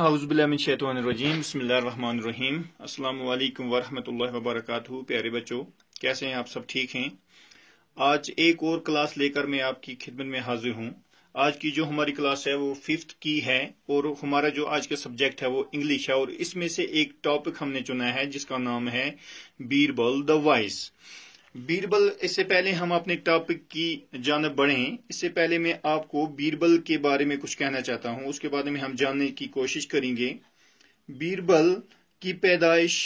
हाउज़बिलमिनशैतरजीम बसमीम अल्लाम वरम वबरक प्यारे बच्चों कैसे हैं आप सब ठीक हैं आज एक और क्लास लेकर मैं आपकी खिदमत में हाजिर हूं आज की जो हमारी क्लास है वो फिफ्थ की है और हमारा जो आज का सब्जेक्ट है वो इंग्लिश है और इसमें से एक टॉपिक हमने चुना है जिसका नाम है बीरबल द वॉइस बीरबल इससे पहले हम अपने टॉपिक की जानब बढ़ें इससे पहले मैं आपको बीरबल के बारे में कुछ कहना चाहता हूं उसके बारे में हम जानने की कोशिश करेंगे बीरबल की पैदाइश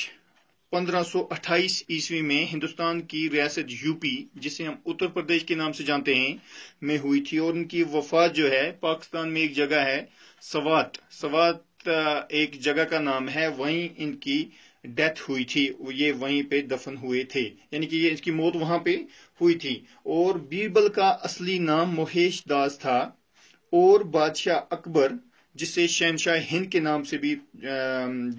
1528 ईस्वी में हिंदुस्तान की रियासत यूपी जिसे हम उत्तर प्रदेश के नाम से जानते हैं में हुई थी और उनकी वफात जो है पाकिस्तान में एक जगह है सवात सवात एक जगह का नाम है वहीं इनकी डेथ हुई थी ये वहीं पे दफन हुए थे यानी कि ये इसकी मौत वहां पे हुई थी और बीरबल का असली नाम मोहेश दास था और बादशाह अकबर जिसे शहनशाह हिंद के नाम से भी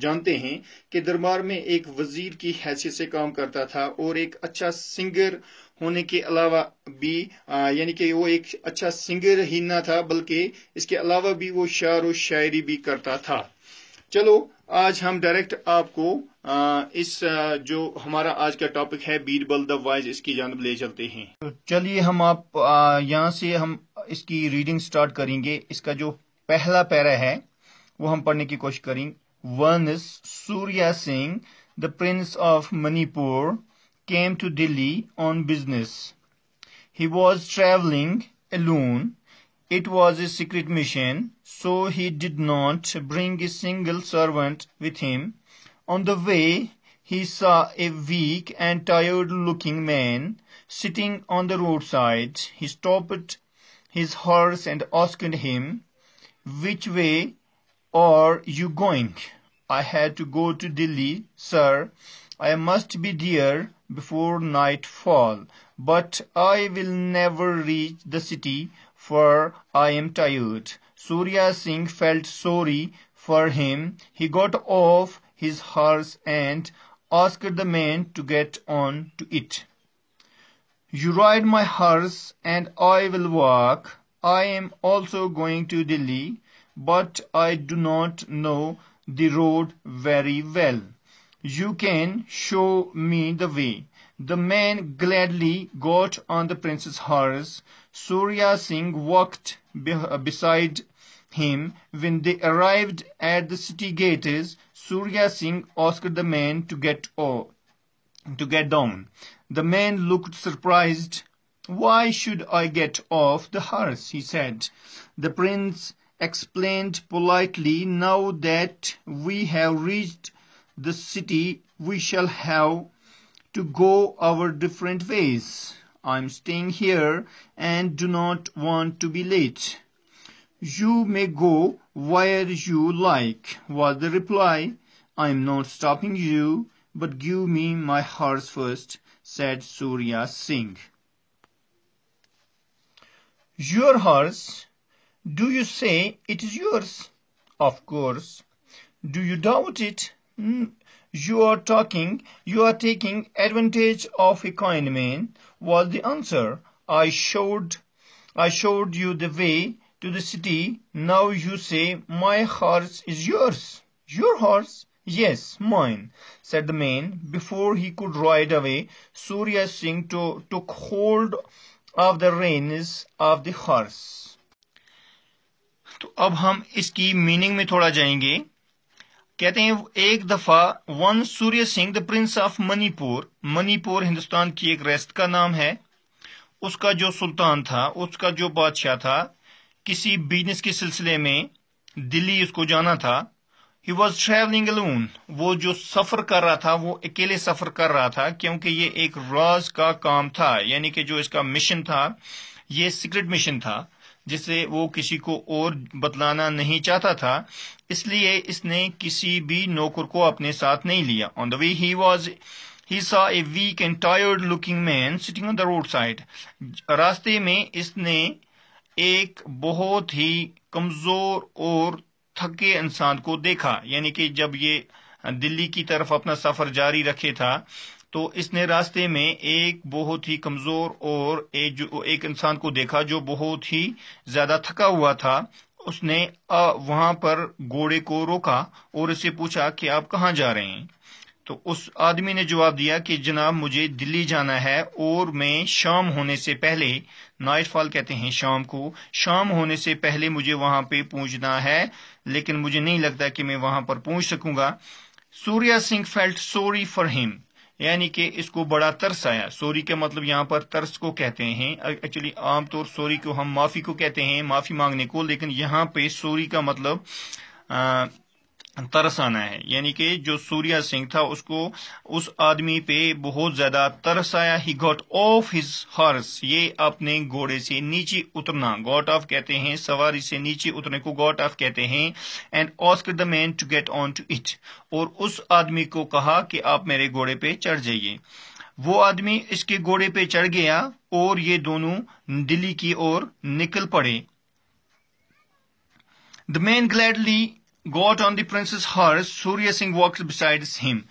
जानते हैं कि दरबार में एक वजीर की हैसियत से काम करता था और एक अच्छा सिंगर होने के अलावा भी यानी कि वो एक अच्छा सिंगर ही ना था बल्कि इसके अलावा भी वो शार और शायरी भी करता था चलो आज हम डायरेक्ट आपको इस जो हमारा आज का टॉपिक है बीरबल द वाइज इसकी जानब ले चलते हैं तो चलिए हम आप यहाँ से हम इसकी रीडिंग स्टार्ट करेंगे इसका जो पहला पैरा है वो हम पढ़ने की कोशिश करेंगे one is Surya Singh the prince of Manipur came to Delhi on business he was travelling alone It was a secret mission, so he did not bring a single servant with him. On the way, he saw a weak and tired looking man sitting on the roadside. He stopped his horse and asked him, Which way are you going? I had to go to Delhi, sir. I must be there before nightfall, but I will never reach the city for I am tired. Surya Singh felt sorry for him. He got off his horse and asked the man to get on to it. You ride my horse and I will walk. I am also going to Delhi, but I do not know the road very well. You can show me the way. The man gladly got on the prince's horse. Surya Singh walked uh, beside him. When they arrived at the city gates, Surya Singh asked the man to get oh, to get down. The man looked surprised. Why should I get off the horse? he said. The prince explained politely, Now that we have reached the city, we shall have to go our different ways. I'm staying here and do not want to be late. You may go where you like, was the reply. I'm not stopping you, but give me my horse first, said Surya Singh. Your horse? Do you say it is yours? Of course. Do you doubt it? Hmm. you are talking, you are taking advantage of a man. was the answer. I showed, I showed you the way to the city. Now you say my horse is yours. Your horse? Yes, mine, said the man. Before he could ride away, Surya Singh to, took hold of the reins of the horse. तो अब हम इसकी meaning में थोड़ा जाएंगे कहते हैं एक दफा one Surya Singh the prince of Manipur Manipur Hindustan की एक रियासत का नाम है उसका जो सुल्तान था उसका जो बादशाह था किसी बिजनेस के सिलसिले में दिल्ली उसको जाना था ही वॉज ट्रेवलिंग अलून वो जो सफर कर रहा था वो अकेले सफर कर रहा था क्योंकि ये एक राज का काम था यानी कि जो इसका मिशन था ये सीक्रेट मिशन था जिसे वो किसी को और बतलाना नहीं चाहता था इसलिए इसने किसी भी नौकर को अपने साथ नहीं लिया on the way he was he saw a weak and tired looking man sitting on the roadside रास्ते में इसने एक बहुत ही कमजोर और थके इंसान को देखा यानी कि जब ये दिल्ली की तरफ अपना सफर जारी रखे था तो इसने रास्ते में एक बहुत ही कमज़ोर और एक, एक इंसान को देखा जो बहुत ही ज़्यादा थका हुआ था उसने वहां पर घोड़े को रोका और उसे पूछा कि आप कहाँ जा रहे हैं तो उस आदमी ने जवाब दिया कि जनाब मुझे दिल्ली जाना है और मैं शाम होने से पहले फॉल कहते हैं शाम को शाम होने से पहले मुझे वहां पे पहुंचना है लेकिन मुझे नहीं लगता कि मैं वहां पर पहुंच सकूंगा Surya Singh felt sorry for him यानी कि इसको बड़ा तरस आया सॉरी का मतलब यहाँ पर तरस को कहते हैं एक्चुअली आमतौर सॉरी को हम माफ़ी को कहते हैं माफ़ी मांगने को लेकिन यहाँ पे सॉरी का मतलब तरसाना है यानी कि जो सूर्या सिंह था उसको उस आदमी पे बहुत ज्यादा तरस आया he got off his horse ये अपने घोड़े से नीचे उतरना गॉट ऑफ कहते हैं सवारी से नीचे उतरने को गॉट ऑफ कहते हैं and ask the man to get on to it और उस आदमी को कहा कि आप मेरे घोड़े पे चढ़ जाइए वो आदमी इसके घोड़े पे चढ़ गया और ये दोनों दिल्ली की ओर निकल पड़े the man gladly got on the prince's horse Surya Singh walks beside him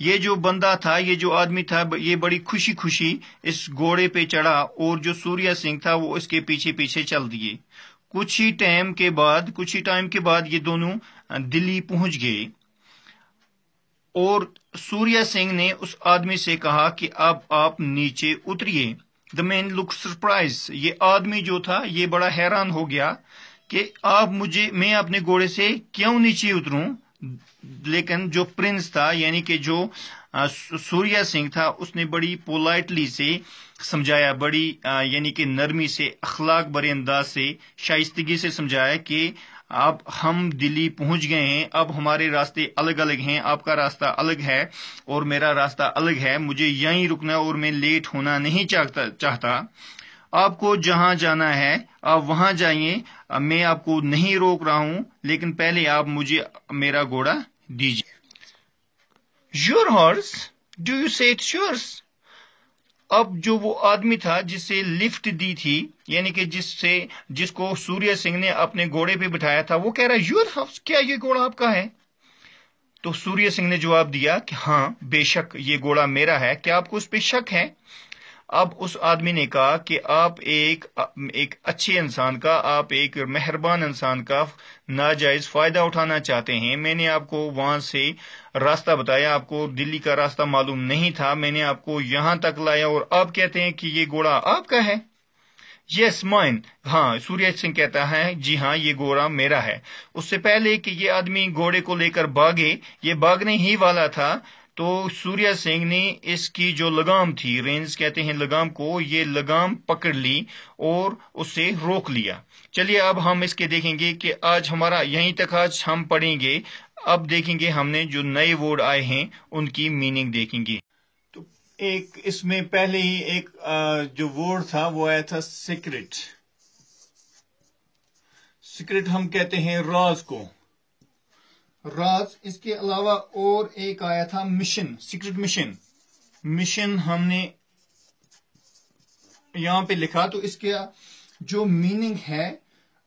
ये जो बंदा था ये जो आदमी था ये बड़ी खुशी खुशी इस घोड़े पे चढ़ा और जो सूर्य सिंह था वो इसके पीछे पीछे चल दिए कुछ ही टाइम के बाद कुछ ही टाइम के बाद ये दोनों दिल्ली पहुंच गए और सूर्य सिंह ने उस आदमी से कहा कि अब आप नीचे उतरिए द मैन लुक सरप्राइज ये आदमी जो था ये बड़ा हैरान हो गया कि आप मुझे मैं अपने घोड़े से क्यों नीचे उतरूं लेकिन जो प्रिंस था यानी कि जो सूर्या सिंह था उसने बड़ी पोलाइटली से समझाया बड़ी यानी कि नरमी से अखलाक बरे अंदाज से शाइस्तगी से समझाया कि अब हम दिल्ली पहुंच गए हैं अब हमारे रास्ते अलग अलग हैं आपका रास्ता अलग है और मेरा रास्ता अलग है मुझे यहीं रुकना और मैं लेट होना नहीं चाहता चाहता आपको जहां जाना है आप वहां जाइए मैं आपको नहीं रोक रहा हूं लेकिन पहले आप मुझे मेरा घोड़ा दीजिए योर हॉर्स डू यू से अब जो वो आदमी था जिसे लिफ्ट दी थी यानी कि जिससे जिसको सूर्य सिंह ने अपने घोड़े पे बिठाया था वो कह रहा है योर हाउस क्या ये घोड़ा आपका है तो सूर्य सिंह ने जवाब दिया कि हाँ बेशक ये घोड़ा मेरा है क्या आपको उस पर शक है अब उस आदमी ने कहा कि आप एक एक अच्छे इंसान का आप एक मेहरबान इंसान का नाजायज फायदा उठाना चाहते हैं मैंने आपको वहां से रास्ता बताया आपको दिल्ली का रास्ता मालूम नहीं था मैंने आपको यहां तक लाया और आप कहते हैं कि ये घोड़ा आपका है यस माइन हाँ सूर्य सिंह कहता है जी हाँ ये घोड़ा मेरा है उससे पहले कि ये आदमी घोड़े को लेकर भागे ये भागने ही वाला था तो सूर्या सिंह ने इसकी जो लगाम थी रेंज कहते हैं लगाम को ये लगाम पकड़ ली और उसे रोक लिया चलिए अब हम इसके देखेंगे कि आज हमारा यहीं तक आज हम पढ़ेंगे अब देखेंगे हमने जो नए वर्ड आए हैं उनकी मीनिंग देखेंगे तो एक इसमें पहले ही एक जो वर्ड था वो आया था सीक्रेट सीक्रेट हम कहते हैं राज को राज इसके अलावा और एक आया था मिशन सीक्रेट मिशन मिशन हमने यहां पे लिखा तो इसका जो मीनिंग है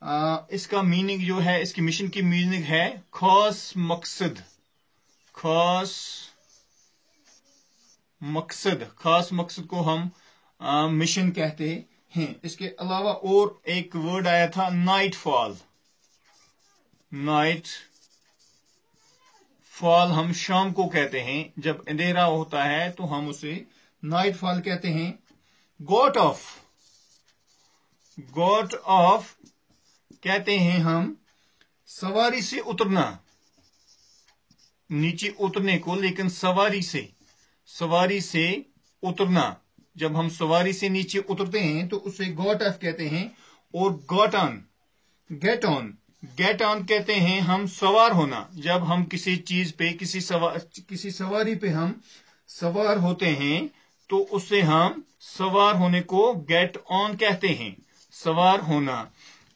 आ, इसका मीनिंग जो है इसकी मिशन की मीनिंग है खास मकसद खास मकसद खास मकसद को हम आ, मिशन कहते हैं इसके अलावा और एक वर्ड आया था नाइट फॉल नाइट फॉल हम शाम को कहते हैं जब अंधेरा होता है तो हम उसे नाइट फॉल कहते हैं गोट ऑफ गोट ऑफ कहते हैं हम सवारी से उतरना नीचे उतरने को लेकिन सवारी से सवारी से उतरना जब हम सवारी से नीचे उतरते हैं तो उसे गॉट ऑफ कहते हैं और got on get on get on कहते हैं हम सवार होना जब हम किसी चीज पे किसी सवार किसी सवारी पे हम सवार होते हैं तो उससे हम सवार होने को गेट ऑन कहते हैं सवार होना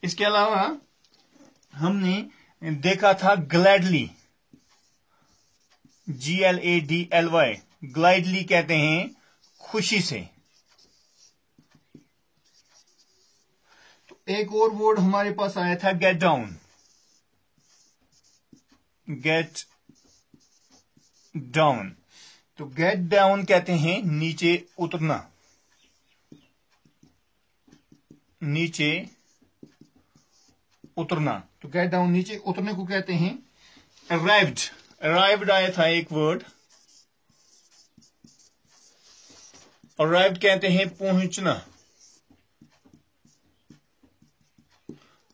इसके अलावा हमने देखा था gladly G L A D L Y gladly कहते हैं खुशी से एक और वर्ड हमारे पास आया था गेट डाउन गेट डाउन तो गेट डाउन कहते हैं नीचे उतरना नीचे उतरना तो गेट डाउन नीचे उतरने को कहते हैं अराइव्ड अराइव्ड आया था एक वर्ड अराइव्ड कहते हैं पहुंचना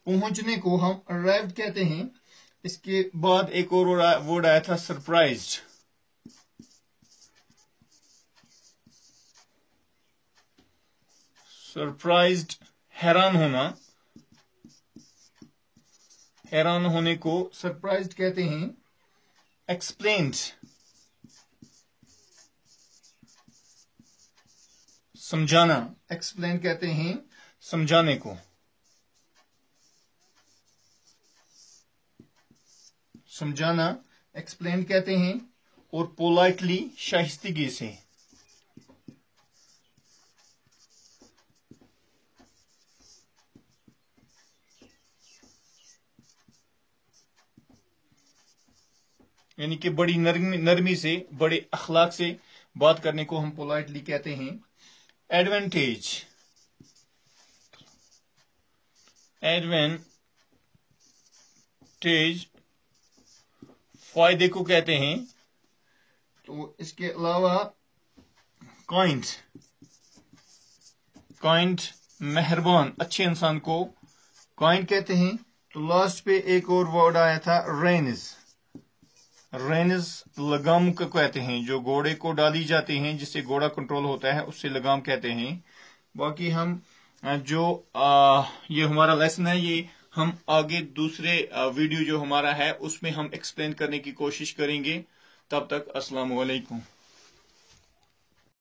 पहुंचने को हम अराइव कहते हैं इसके बाद एक और वर्ड आया था सरप्राइज सरप्राइज हैरान होना हैरान होने को सरप्राइज कहते हैं एक्सप्लेन समझाना एक्सप्लेन कहते हैं समझाने को समझाना एक्सप्लेन कहते हैं और पोलाइटली शाइस्तगी से यानी कि बड़ी नरमी नरमी से बड़े अखलाक से बात करने को हम पोलाइटली कहते हैं एडवांटेज एडवेंटेज फायदे को कहते हैं तो इसके अलावा कॉइंट कॉइंट मेहरबान अच्छे इंसान को कॉइंट कहते हैं तो लास्ट पे एक और वर्ड आया था रेनिस रेनिस लगाम को कहते हैं जो घोड़े को डाली जाते हैं जिससे घोड़ा कंट्रोल होता है उससे लगाम कहते हैं बाकी हम जो आ, ये हमारा लेसन है ये हम आगे दूसरे वीडियो जो हमारा है उसमें हम एक्सप्लेन करने की कोशिश करेंगे तब तक अस्सलाम